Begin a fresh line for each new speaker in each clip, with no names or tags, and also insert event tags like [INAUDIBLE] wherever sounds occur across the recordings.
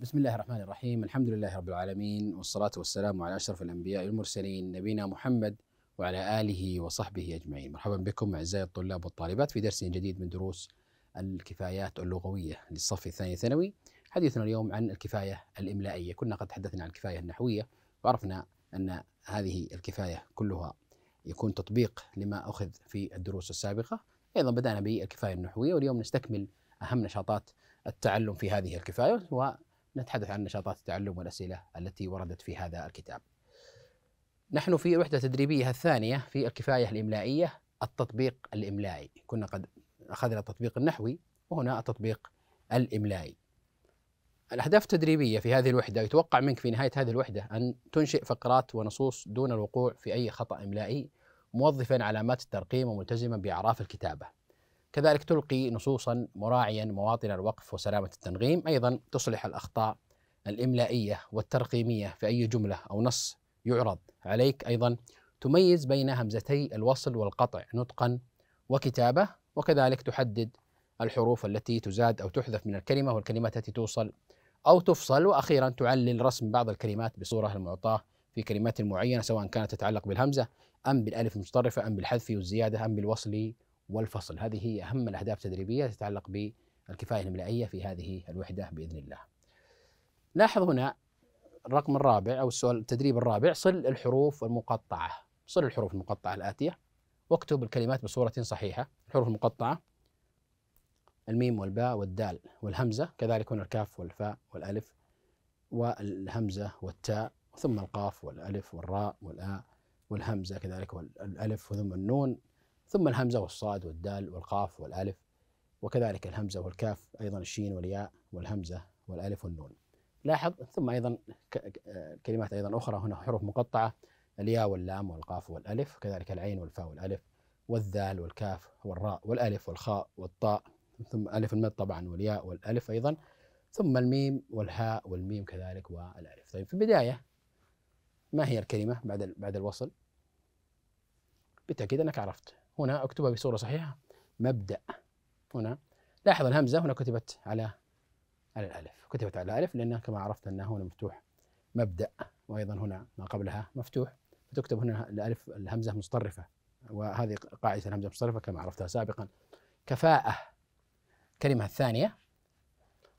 بسم الله الرحمن الرحيم الحمد لله رب العالمين والصلاة والسلام على أشرف الأنبياء والمرسلين نبينا محمد وعلى آله وصحبه أجمعين مرحبا بكم أعزائي الطلاب والطالبات في درس جديد من دروس الكفايات اللغوية للصف الثاني ثانوي حديثنا اليوم عن الكفاية الإملائية كنا قد تحدثنا عن الكفاية النحوية وعرفنا أن هذه الكفاية كلها يكون تطبيق لما أخذ في الدروس السابقة أيضا بدأنا بالكفاية النحوية واليوم نستكمل أهم نشاطات التعلم في هذه الكفاية نتحدث عن نشاطات التعلم والأسئلة التي وردت في هذا الكتاب نحن في الوحدة التدريبية الثانية في الكفاية الإملائية التطبيق الإملائي كنا قد أخذنا التطبيق النحوي وهنا التطبيق الإملائي الأهداف التدريبية في هذه الوحدة يتوقع منك في نهاية هذه الوحدة أن تنشئ فقرات ونصوص دون الوقوع في أي خطأ إملائي موظفا علامات الترقيم وملتزما بأعراف الكتابة كذلك تلقي نصوصا مراعيا مواطن الوقف وسلامة التنغيم أيضا تصلح الأخطاء الإملائية والترقيمية في أي جملة أو نص يعرض عليك أيضا تميز بين همزتي الوصل والقطع نطقا وكتابة وكذلك تحدد الحروف التي تزاد أو تحذف من الكلمة والكلمات التي توصل أو تفصل وأخيرا تعلل رسم بعض الكلمات بصورة المعطاة في كلمات معينة سواء كانت تتعلق بالهمزة أم بالألف المتطرفة أم بالحذف والزيادة أم بالوصل والفصل هذه هي أهم الأهداف التدريبية تتعلق بالكفاية الإملائية في هذه الوحدة بإذن الله لاحظ هنا الرقم الرابع أو السؤال التدريب الرابع صل الحروف المقطعة صل الحروف المقطعة الآتية واكتب الكلمات بصورة صحيحة الحروف المقطعة الميم والباء والدال والهمزة كذلك هنا الكاف والفاء والألف والهمزة والتاء ثم القاف والألف والراء والآ والهمزة كذلك والألف ثم النون ثم الهمزة والصاد والدال والقاف والألف وكذلك الهمزة والكاف أيضا الشين والياء والهمزة والألف والنون لاحظ ثم أيضا كلمات أيضا أخرى هنا حروف مقطعة الياء واللام والقاف والألف كذلك العين والفاء والألف والذال والكاف والراء والألف والخاء والطاء ثم ألف المد طبعا والياء والألف أيضا ثم الميم والهاء والميم كذلك والألف طيب في البداية ما هي الكلمة بعد بعد الوصل؟ بالتأكيد أنك عرفت هنا اكتبها بصورة صحيحة مبدأ هنا لاحظ الهمزة هنا كتبت على على الألف كتبت على الألف لأنها كما عرفت أنها هنا مفتوح مبدأ وأيضا هنا ما قبلها مفتوح فتكتب هنا الألف الهمزة مصطرفة وهذه قاعدة الهمزة المصطرفة كما عرفتها سابقا كفاءة الكلمة الثانية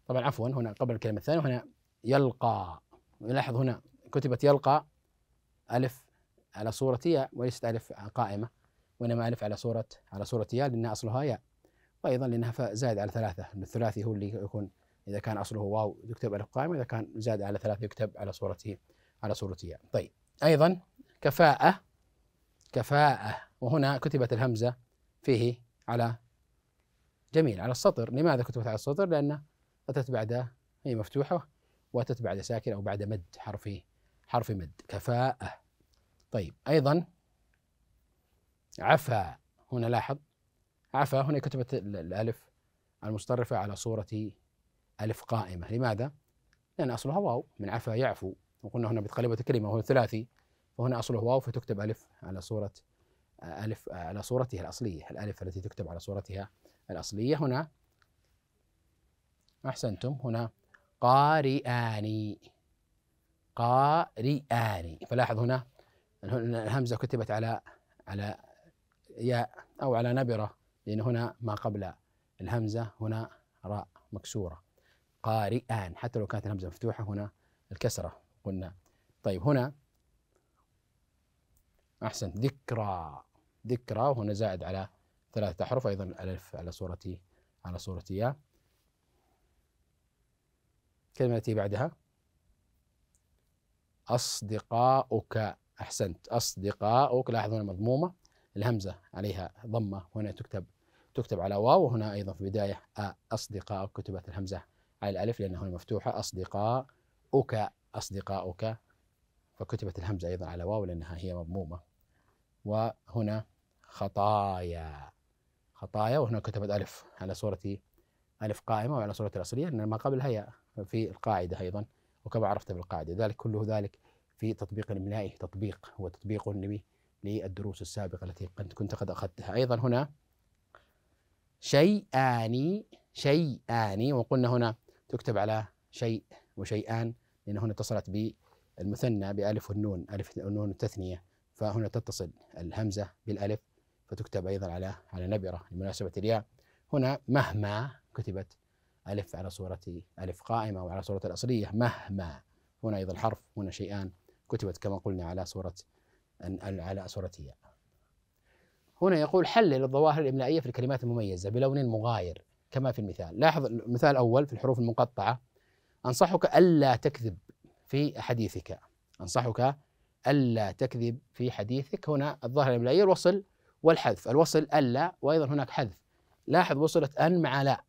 طبعا عفوا هنا قبل الكلمة الثانية هنا يلقى لاحظ هنا كتبت يلقى ألف على صورتي وليست ألف قائمة وإنما ألف على صورة على صورة ياء لأنها أصلها ياء وأيضا لأنها زائد على ثلاثة الثلاثي هو اللي يكون إذا كان أصله واو يكتب ألف قائمة إذا كان زائد على ثلاثة يكتب على صورته على صورة ياء طيب أيضا كفاءة كفاءة وهنا كتبت الهمزة فيه على جميل على السطر لماذا كتبت على السطر لأن أتت بعد هي مفتوحة وأتت بعد ساكن أو بعد مد حرف حرف مد كفاءة طيب أيضا عفا هنا لاحظ عفا هنا كتبت الألف المصطرفة على صورة ألف قائمة لماذا؟ لأن أصلها واو من عفا يعفو وقلنا هنا بتقلبة الكلمة وهو ثلاثي فهنا أصله واو فتكتب ألف على صورة آه، ألف آه، على صورتها الأصلية الألف التي تكتب على صورتها الأصلية هنا أحسنتم هنا قارئاني قارئاني فلاحظ هنا الهمزة كتبت على على ياء أو على نبرة لأن هنا ما قبل الهمزة هنا راء مكسورة قارئان حتى لو كانت الهمزة مفتوحة هنا الكسرة قلنا طيب هنا أحسن ذكرى ذكرى وهنا زائد على ثلاثة أحرف أيضا الألف على صورة على صورة ياء كلمة التي بعدها أصدقاؤك أحسنت أصدقاؤك لاحظوا هنا مضمومة الهمزه عليها ضمه وهنا تكتب تكتب على واو وهنا ايضا في البدايه اصدقاء كتبت الهمزه على الالف لانها هنا مفتوحه اصدقاء أصدقاء أصدقاؤك فكتبت الهمزة أيضا على واو لأنها هي مضمومة وهنا خطايا خطايا وهنا كتبت ألف على صورة ألف قائمة وعلى صورة الأصلية لأن ما قبلها هي في القاعدة أيضا وكما عرفت بالقاعدة ذلك كله ذلك في تطبيق الإملائي تطبيق هو تطبيق للدروس السابقة التي كنت قد أخذتها أيضا هنا شيئان شيئان وقلنا هنا تكتب على شيء وشيئان لأن هنا اتصلت بالمثنى بألف والنون ألف والنون التثنية فهنا تتصل الهمزة بالألف فتكتب أيضا على على نبرة لمناسبة الياء هنا مهما كتبت ألف على صورة ألف قائمة وعلى صورة الأصلية مهما هنا أيضا الحرف هنا شيئان كتبت كما قلنا على صورة على صورتها هنا يقول حلل الظواهر الإملائية في الكلمات المميزة بلون مغاير كما في المثال لاحظ المثال الأول في الحروف المقطعة أنصحك ألا تكذب في حديثك أنصحك ألا تكذب في حديثك هنا الظاهر الإملائية الوصل والحذف الوصل ألا وأيضا هناك حذف لاحظ وصلت أن مع لا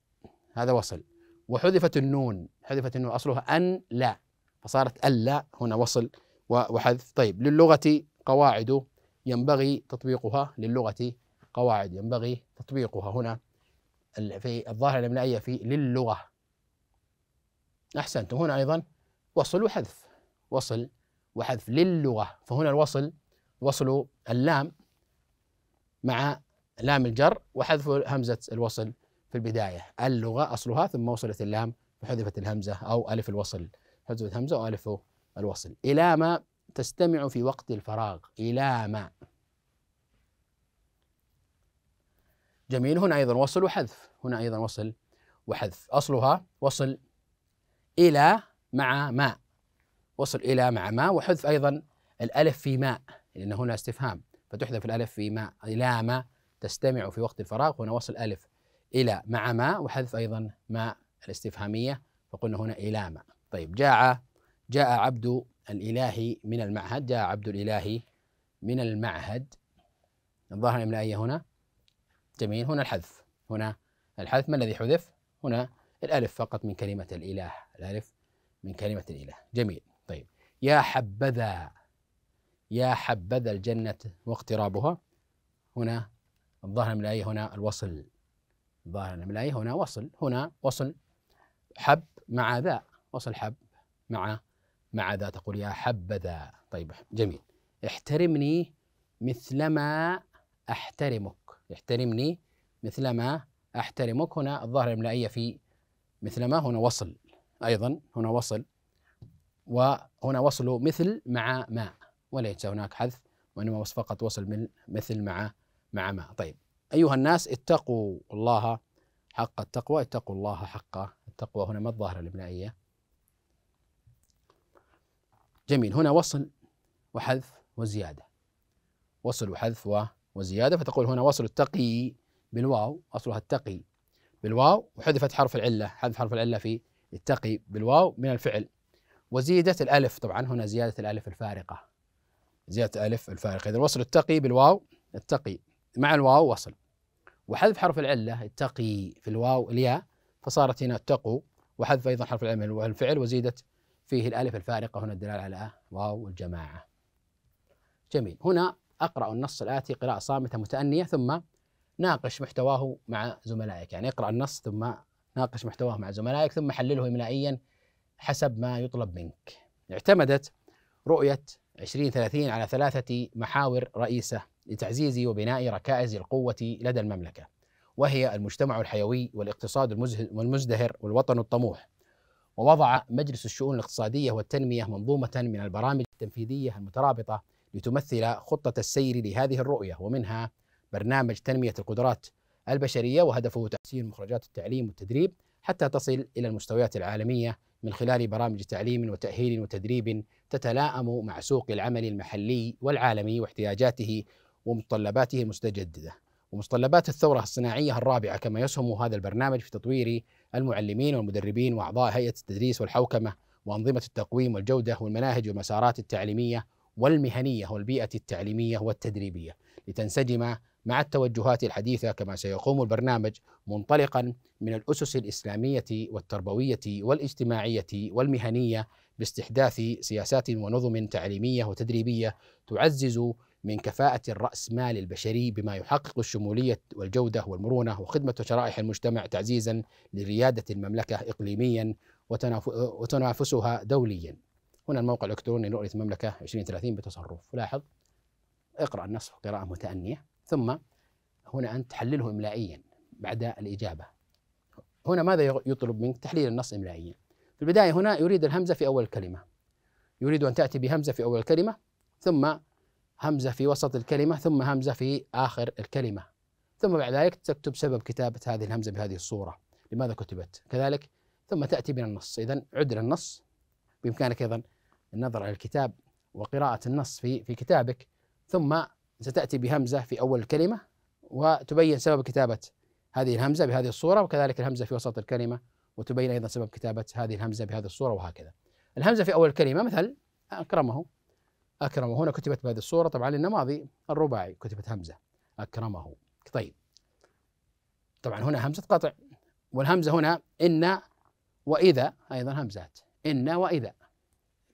هذا وصل وحذفت النون حذفت النون أصلها أن لا فصارت ألا هنا وصل وحذف طيب للغة قواعد ينبغي تطبيقها للغة قواعد ينبغي تطبيقها هنا في الظاهرة الإملائية في للغة أحسنتم هنا أيضا وصل وحذف وصل وحذف للغة فهنا الوصل وصل اللام مع لام الجر وحذف همزة الوصل في البداية اللغة أصلها ثم وصلت اللام وحذفت الهمزة أو ألف الوصل حذفت همزة وألف الوصل إلى ما تستمع في وقت الفراغ إلى ما جميل هنا أيضا وصل وحذف هنا أيضا وصل وحذف أصلها وصل إلى مع ما وصل إلى مع ما وحذف أيضا الألف في ماء لأن هنا استفهام فتحذف الألف في ماء إلى ما تستمع في وقت الفراغ هنا وصل ألف إلى مع ما وحذف أيضا ما الاستفهامية فقلنا هنا إلى ما طيب جاء جاء عبد الإلهي من المعهد جاء عبد الإلهي من المعهد الظاهر الإملائية هنا جميل هنا الحذف هنا الحذف ما الذي حذف؟ هنا الألف فقط من كلمة الإله الألف من كلمة الإله جميل طيب يا حبذا يا حبذا الجنة واقترابها هنا الظاهر الإملائية هنا الوصل الظاهر الإملائية هنا وصل هنا وصل حب مع ذا وصل حب مع مع ذا تقول يا حبذا طيب جميل احترمني مثلما احترمك احترمني مثلما احترمك هنا الظاهر الاملائيه في مثلما هنا وصل ايضا هنا وصل وهنا وصل مثل مع ما وليس هناك حذف وانما وصف فقط وصل مثل مع مع ما طيب ايها الناس اتقوا الله حق التقوى اتقوا الله حق التقوى هنا ما الظاهره الاملائيه جميل هنا وصل وحذف وزيادة وصل وحذف وزيادة فتقول هنا وصل التقي بالواو أصلها التقي بالواو وحذفت حرف العلة حذف حرف العلة في التقي بالواو من الفعل وزيدت الألف طبعا هنا زيادة الألف الفارقة زيادة الألف الفارقة إذا وصل التقي بالواو التقي مع الواو وصل وحذف حرف العلة التقي في الواو الياء فصارت هنا التقو وحذف أيضا حرف العلة من الفعل وزيدت فيه الألف الفارقة هنا الدلالة على آه، واو الجماعة جميل هنا أقرأ النص الآتي قراءة صامتة متأنية ثم ناقش محتواه مع زملائك يعني اقرأ النص ثم ناقش محتواه مع زملائك ثم حلله إملائيا حسب ما يطلب منك اعتمدت رؤية 2030 على ثلاثة محاور رئيسة لتعزيز وبناء ركائز القوة لدى المملكة وهي المجتمع الحيوي والاقتصاد المزدهر والوطن الطموح ووضع مجلس الشؤون الاقتصادية والتنمية منظومة من البرامج التنفيذية المترابطة لتمثل خطة السير لهذه الرؤية ومنها برنامج تنمية القدرات البشرية وهدفه تحسين مخرجات التعليم والتدريب حتى تصل إلى المستويات العالمية من خلال برامج تعليم وتأهيل وتدريب تتلائم مع سوق العمل المحلي والعالمي واحتياجاته ومتطلباته المستجدده ومتطلبات الثورة الصناعية الرابعة كما يسهم هذا البرنامج في تطوير المعلمين والمدربين واعضاء هيئه التدريس والحوكمه وانظمه التقويم والجوده والمناهج والمسارات التعليميه والمهنيه والبيئه التعليميه والتدريبيه لتنسجم مع التوجهات الحديثه كما سيقوم البرنامج منطلقا من الاسس الاسلاميه والتربويه والاجتماعيه والمهنيه باستحداث سياسات ونظم تعليميه وتدريبيه تعزز من كفاءة الرأس مال البشري بما يحقق الشمولية والجودة والمرونة وخدمة شرائح المجتمع تعزيزا لريادة المملكة إقليميا وتنافسها دوليا هنا الموقع الإلكتروني لرؤية المملكة 2030 بتصرف لاحظ اقرأ النص قراءة متأنية ثم هنا أنت تحلله إملائيا بعد الإجابة هنا ماذا يطلب منك تحليل النص إملائيا في البداية هنا يريد الهمزة في أول الكلمة يريد أن تأتي بهمزة في أول الكلمة ثم همزة في وسط الكلمة ثم همزة في آخر الكلمة ثم بعد ذلك تكتب سبب كتابة هذه الهمزة بهذه الصورة لماذا كتبت كذلك ثم تأتي من النص إذا عد للنص النص بإمكانك أيضا النظر على الكتاب وقراءة النص في في كتابك ثم ستأتي بهمزة في أول الكلمة وتبين سبب كتابة هذه الهمزة بهذه الصورة وكذلك الهمزة في وسط الكلمة وتبين أيضا سبب كتابة هذه الهمزة بهذه الصورة وهكذا الهمزة في أول الكلمة مثل أكرمه أكرمه هنا كتبت بهذه الصورة طبعا لأن ماضي الرباعي كتبت همزة أكرمه طيب طبعا هنا همزة قطع والهمزة هنا إن وإذا أيضا همزات إن وإذا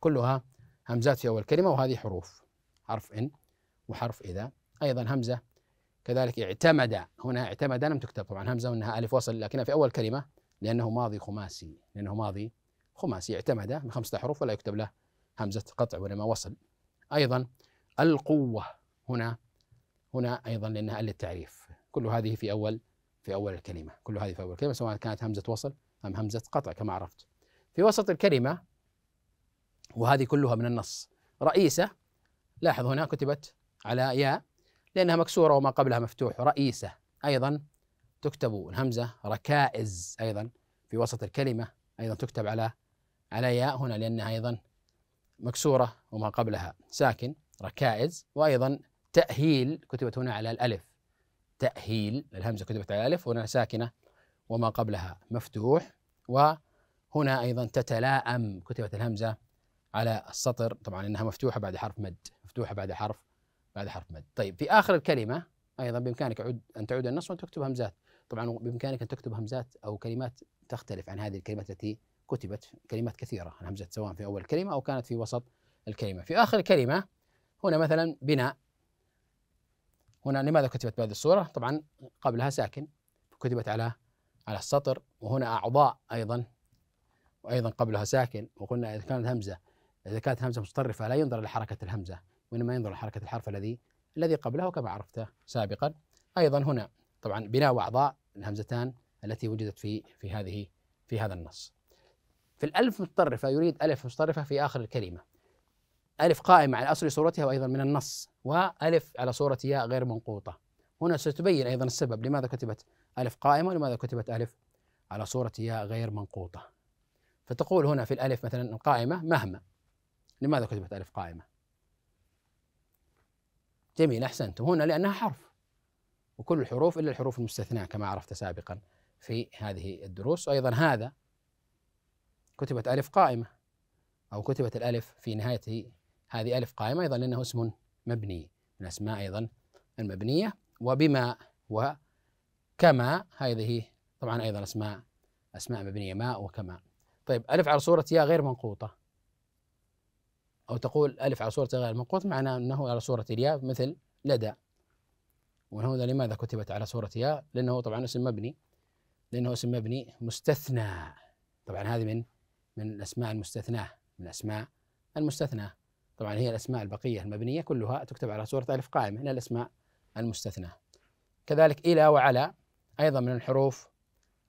كلها همزات في أول كلمة وهذه حروف حرف إن وحرف إذا أيضا همزة كذلك اعتمد هنا اعتمد لم تكتب طبعا همزة منها ألف وصل لكنها في أول كلمة لأنه ماضي خماسي لأنه ماضي خماسي اعتمد من خمسة حروف ولا يكتب له همزة قطع وإنما وصل أيضا القوة هنا هنا أيضا لأنها للتعريف كل هذه في أول في أول الكلمة كل هذه في أول الكلمة سواء كانت همزة وصل أم همزة قطع كما عرفت في وسط الكلمة وهذه كلها من النص رئيسة لاحظ هنا كتبت على ياء لأنها مكسورة وما قبلها مفتوح رئيسة أيضا تكتب الهمزة ركائز أيضا في وسط الكلمة أيضا تكتب على على ياء هنا لأنها أيضا مكسورة وما قبلها ساكن ركائز وأيضا تأهيل كتبت هنا على الألف تأهيل الهمزة كتبت على الألف وهنا ساكنة وما قبلها مفتوح وهنا أيضا تتلاءم كتبت الهمزة على السطر طبعا إنها مفتوحة بعد حرف مد مفتوحة بعد حرف بعد حرف مد طيب في آخر الكلمة أيضا بإمكانك أن تعود النص وأن تكتب همزات طبعا بإمكانك أن تكتب همزات أو كلمات تختلف عن هذه الكلمات التي كتبت كلمات كثيرة عن همزة سواء في أول الكلمة أو كانت في وسط الكلمة في آخر الكلمة هنا مثلا بناء هنا لماذا كتبت بهذه الصورة طبعا قبلها ساكن كتبت على على السطر وهنا أعضاء أيضا وأيضا قبلها ساكن وقلنا إذا كانت همزة إذا كانت همزة متطرفة لا ينظر إلى حركة الهمزة وإنما ينظر إلى حركة الحرف الذي الذي قبله كما عرفته سابقا أيضا هنا طبعا بناء وأعضاء الهمزتان التي وجدت في في هذه في هذا النص في الألف متطرفة يريد ألف متطرفة في آخر الكلمة ألف قائمة على أصل صورتها وأيضا من النص وألف على صورة ياء غير منقوطة هنا ستبين أيضا السبب لماذا كتبت ألف قائمة ولماذا كتبت ألف على صورة ياء غير منقوطة فتقول هنا في الألف مثلا القائمة مهما لماذا كتبت ألف قائمة جميل أحسنتم هنا لأنها حرف وكل الحروف إلا الحروف المستثناة كما عرفت سابقا في هذه الدروس وأيضا هذا كتبت ألف قائمة أو كتبت الألف في نهاية هذه ألف قائمة أيضا لأنه اسم مبني من الأسماء أيضا المبنية وبما وكما هذه طبعا أيضا أسماء أسماء مبنية ما وكما طيب ألف على صورة يا غير منقوطة أو تقول ألف على صورة غير منقوط معناه أنه على صورة الياء مثل لدى وهنا لماذا كتبت على صورة ياء لأنه طبعا اسم مبني لأنه اسم مبني مستثنى طبعا هذه من من الأسماء المستثناة من الأسماء المستثناة طبعا هي الأسماء البقية المبنية كلها تكتب على صورة ألف قائمة من الأسماء المستثناة كذلك إلى وعلى أيضا من الحروف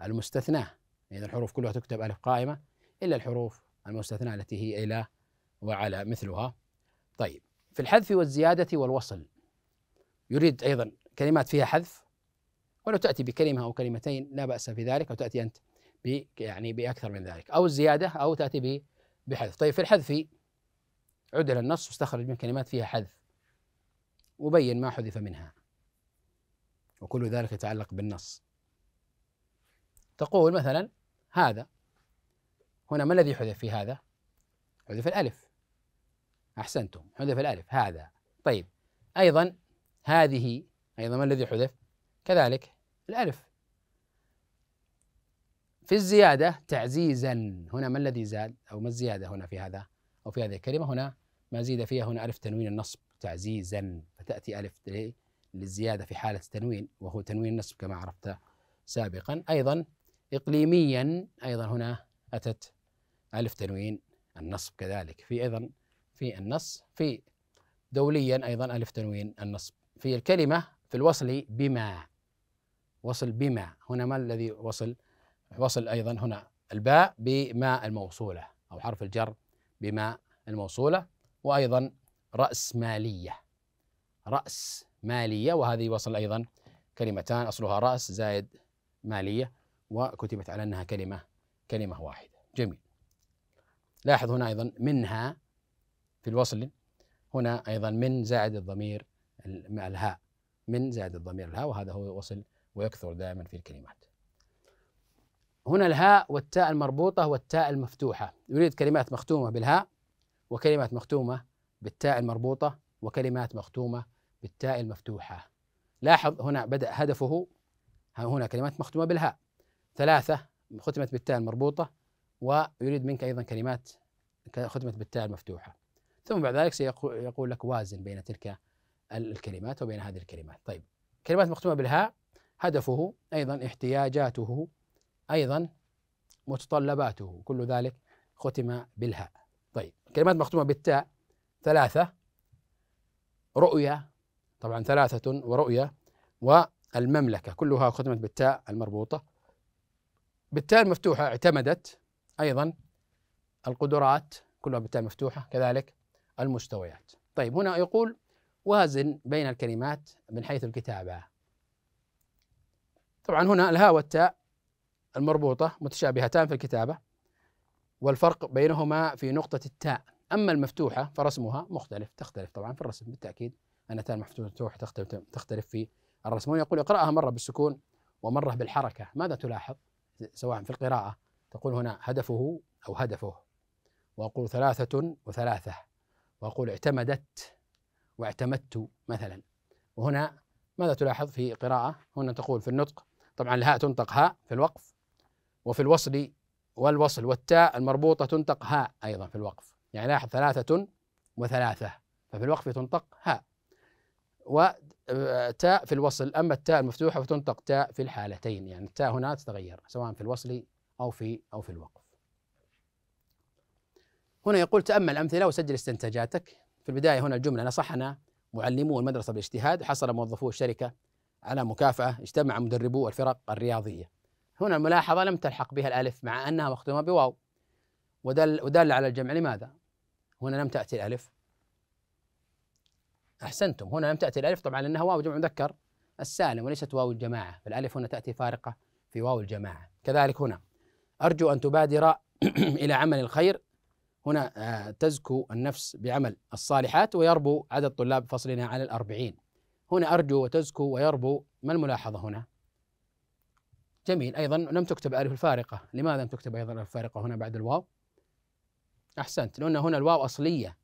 المستثناة إذا الحروف كلها تكتب ألف قائمة إلا الحروف المستثناة التي هي إلى وعلى مثلها طيب في الحذف والزيادة والوصل يريد أيضا كلمات فيها حذف ولو تأتي بكلمة أو كلمتين لا بأس في ذلك أو تأتي أنت يعني باكثر من ذلك او الزياده او تاتي بحذف طيب في الحذف عدل النص واستخرج من كلمات فيها حذف وبين ما حذف منها وكل ذلك يتعلق بالنص تقول مثلا هذا هنا ما الذي حذف في هذا حذف الألف أحسنتم حذف الألف هذا طيب أيضا هذه أيضا ما الذي حذف كذلك الألف في الزيادة تعزيزا هنا ما الذي زاد أو ما الزيادة هنا في هذا أو في هذه الكلمة هنا ما زيد فيها هنا ألف تنوين النصب تعزيزا فتأتي ألف للزيادة في حالة التنوين وهو تنوين النصب كما عرفت سابقا أيضا إقليميا أيضا هنا أتت ألف تنوين النصب كذلك في أيضا في النص في دوليا أيضا ألف تنوين النصب في الكلمة في الوصل بما وصل بما هنا ما الذي وصل وصل أيضا هنا الباء بماء الموصولة أو حرف الجر بماء الموصولة وأيضا رأس مالية رأس مالية وهذه وصل أيضا كلمتان أصلها رأس زائد مالية وكتبت على أنها كلمة كلمة واحدة جميل لاحظ هنا أيضا منها في الوصل هنا أيضا من زائد الضمير الهاء من زائد الضمير الهاء وهذا هو وصل ويكثر دائما في الكلمات هنا الهاء والتاء المربوطة والتاء المفتوحة يريد كلمات مختومة بالهاء وكلمات مختومة بالتاء المربوطة وكلمات مختومة بالتاء المفتوحة لاحظ هنا بدأ هدفه هنا كلمات مختومة بالهاء ثلاثة ختمت بالتاء المربوطة ويريد منك أيضا كلمات ختمت بالتاء المفتوحة ثم بعد ذلك سيقول لك وازن بين تلك الكلمات وبين هذه الكلمات طيب كلمات مختومة بالهاء هدفه أيضا احتياجاته أيضا متطلباته كل ذلك ختم بالهاء طيب كلمات مختومة بالتاء ثلاثة رؤية طبعا ثلاثة ورؤية والمملكة كلها ختمت بالتاء المربوطة بالتاء المفتوحة اعتمدت أيضا القدرات كلها بالتاء المفتوحة كذلك المستويات طيب هنا يقول وازن بين الكلمات من حيث الكتابة طبعا هنا الهاء والتاء المربوطة متشابهتان في الكتابة والفرق بينهما في نقطة التاء أما المفتوحة فرسمها مختلف تختلف طبعا في الرسم بالتأكيد أن تاء المفتوحة تختلف في الرسم يقول اقرأها مرة بالسكون ومرة بالحركة ماذا تلاحظ سواء في القراءة تقول هنا هدفه أو هدفه وأقول ثلاثة وثلاثة وأقول اعتمدت واعتمدت مثلا وهنا ماذا تلاحظ في قراءة هنا تقول في النطق طبعا الهاء تنطق هاء في الوقف وفي الوصل والوصل والتاء المربوطة تنطق هاء أيضا في الوقف يعني لاحظ ثلاثة وثلاثة ففي الوقف تنطق هاء وتاء في الوصل أما التاء المفتوحة فتنطق تاء في الحالتين يعني التاء هنا تتغير سواء في الوصل أو في أو في الوقف هنا يقول تأمل أمثلة وسجل استنتاجاتك في البداية هنا الجملة نصحنا معلمو المدرسة بالاجتهاد حصل موظفو الشركة على مكافأة اجتمع مدربو الفرق الرياضية هنا الملاحظة لم تلحق بها الألف مع أنها مختومة بواو ودل ودل على الجمع لماذا؟ هنا لم تأتي الألف أحسنتم هنا لم تأتي الألف طبعا لأنها واو جمع مذكر السالم وليست واو الجماعة فالألف هنا تأتي فارقة في واو الجماعة كذلك هنا أرجو أن تبادر [CLEARS THROAT] إلى عمل الخير هنا آه، تزكو النفس بعمل الصالحات ويربو عدد طلاب فصلنا على الأربعين هنا أرجو وتزكو ويربو ما الملاحظة هنا جميل أيضا لم تكتب ألف الفارقة لماذا لم تكتب أيضا ألف الفارقة هنا بعد الواو أحسنت لأن هنا الواو أصلية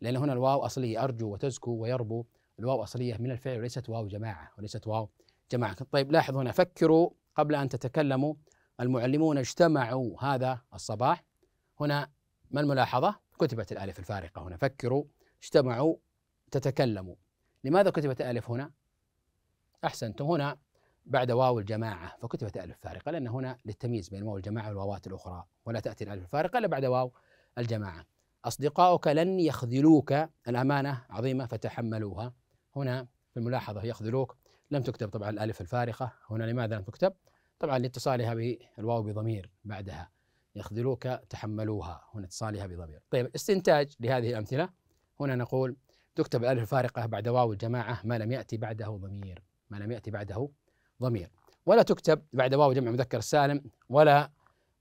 لأن هنا الواو أصلية أرجو وتزكو ويربو الواو أصلية من الفعل وليست واو جماعة وليست واو جماعة طيب لاحظ هنا فكروا قبل أن تتكلموا المعلمون اجتمعوا هذا الصباح هنا ما الملاحظة كتبت الألف الفارقة هنا فكروا اجتمعوا تتكلموا لماذا كتبت الألف هنا أحسنتم هنا بعد واو الجماعة فكتبت ألف فارقة لأن هنا للتمييز بين واو الجماعة والواوات الأخرى ولا تأتي الألف الفارقة إلا بعد واو الجماعة أصدقاؤك لن يخذلوك الأمانة عظيمة فتحملوها هنا في الملاحظة يخذلوك لم تكتب طبعا الألف الفارقة هنا لماذا لم تكتب؟ طبعا لاتصالها بالواو بضمير بعدها يخذلوك تحملوها هنا اتصالها بضمير طيب استنتاج لهذه الأمثلة هنا نقول تكتب الألف الفارقة بعد واو الجماعة ما لم يأتي بعده ضمير ما لم يأتي بعده ضمير ولا تكتب بعد واو جمع مذكر سالم ولا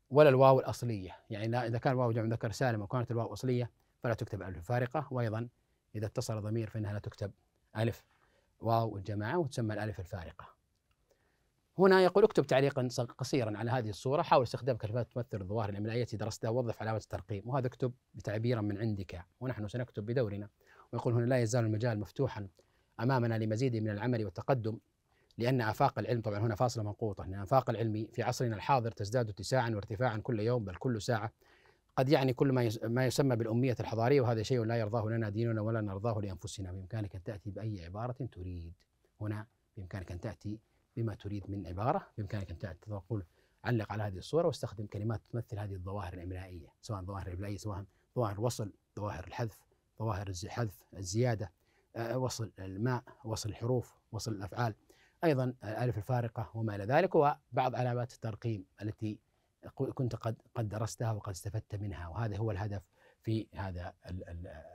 ولا الواو الأصلية يعني لا إذا كان واو جمع مذكر سالم وكانت الواو أصلية فلا تكتب ألف فارقة وأيضا إذا اتصل ضمير فإنها لا تكتب ألف واو الجماعة وتسمى الألف الفارقة هنا يقول اكتب تعليقا قصيرا على هذه الصورة حاول استخدام كلمات تمثل الظواهر الإملائية التي درستها ووضح علامة الترقيم وهذا اكتب بتعبيرا من عندك ونحن سنكتب بدورنا ويقول هنا لا يزال المجال مفتوحا أمامنا لمزيد من العمل والتقدم لأن آفاق العلم طبعا هنا فاصلة منقوطة أن آفاق العلم في عصرنا الحاضر تزداد اتساعا وارتفاعا كل يوم بل كل ساعة قد يعني كل ما ما يسمى بالأمية الحضارية وهذا شيء لا يرضاه لنا ديننا ولا نرضاه لأنفسنا بإمكانك أن تأتي بأي عبارة تريد هنا بإمكانك أن تأتي بما تريد من عبارة بإمكانك أن تأتي تقول علق على هذه الصورة واستخدم كلمات تمثل هذه الظواهر الإملائية سواء الظواهر الإملائية سواء ظواهر الوصل ظواهر الحذف ظواهر الحذف الزيادة آه، وصل الماء وصل الحروف وصل الأفعال ايضا الالف الفارقه وما الى ذلك وبعض علامات الترقيم التي كنت قد قد درستها وقد استفدت منها وهذا هو الهدف في هذا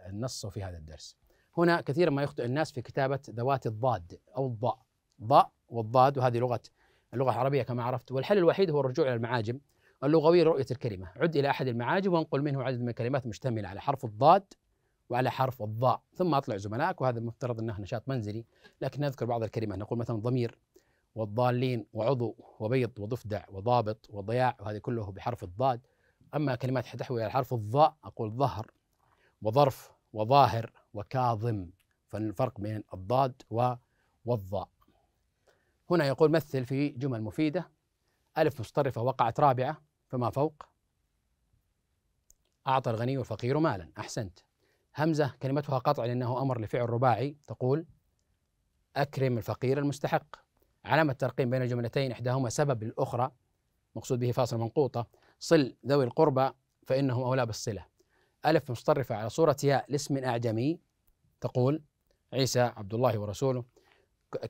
النص وفي هذا الدرس. هنا كثيرا ما يخطئ الناس في كتابه ذوات الضاد او الضاء ضاء والضاد وهذه لغه اللغه العربيه كما عرفت والحل الوحيد هو الرجوع الى المعاجم اللغويه لرؤيه الكلمه، عد الى احد المعاجم وانقل منه عدد من الكلمات المشتمله على حرف الضاد وعلى حرف الضاء ثم اطلع زملائك وهذا المفترض انه نشاط منزلي لكن نذكر بعض الكلمات نقول مثلا ضمير والضالين وعضو وبيض وضفدع وضابط وضياع وهذه كله بحرف الضاد اما كلمات تحوي على حرف الضاء اقول ظهر وظرف وظاهر وكاظم فالفرق بين الضاد والضاء هنا يقول مثل في جمل مفيده ألف مصطرفة وقعت رابعة فما فوق أعطى الغني والفقير مالا أحسنت همزة كلمتها قطع لأنه أمر لفعل رباعي تقول أكرم الفقير المستحق علامة ترقيم بين الجملتين إحداهما سبب الأخرى مقصود به فاصل منقوطة صل ذوي القربى فإنهم أولى بالصلة ألف مصطرفة على صورة ياء لاسم أعجمي تقول عيسى عبد الله ورسوله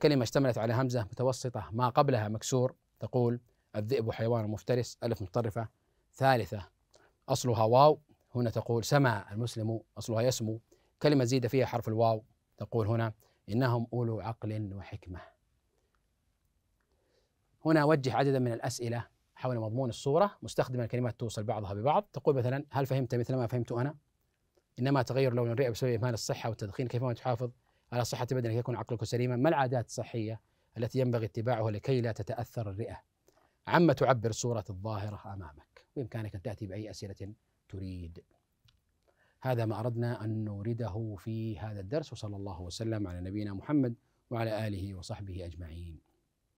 كلمة اشتملت على همزة متوسطة ما قبلها مكسور تقول الذئب حيوان مفترس ألف متطرفة ثالثة أصلها واو هنا تقول سمع المسلم أصلها يسمو كلمة زيد فيها حرف الواو تقول هنا إنهم أولو عقل وحكمة هنا أوجه عددا من الأسئلة حول مضمون الصورة مستخدما الكلمات توصل بعضها ببعض تقول مثلا هل فهمت مثل ما فهمت أنا إنما تغير لون الرئة بسبب إهمال الصحة والتدخين كيفما تحافظ على صحة بدنك يكون عقلك سليما ما العادات الصحية التي ينبغي اتباعها لكي لا تتأثر الرئة عما تعبر صورة الظاهرة أمامك بإمكانك أن تأتي بأي أسئلة تريد هذا ما أردنا أن نورده في هذا الدرس وصلى الله وسلم على نبينا محمد وعلى آله وصحبه أجمعين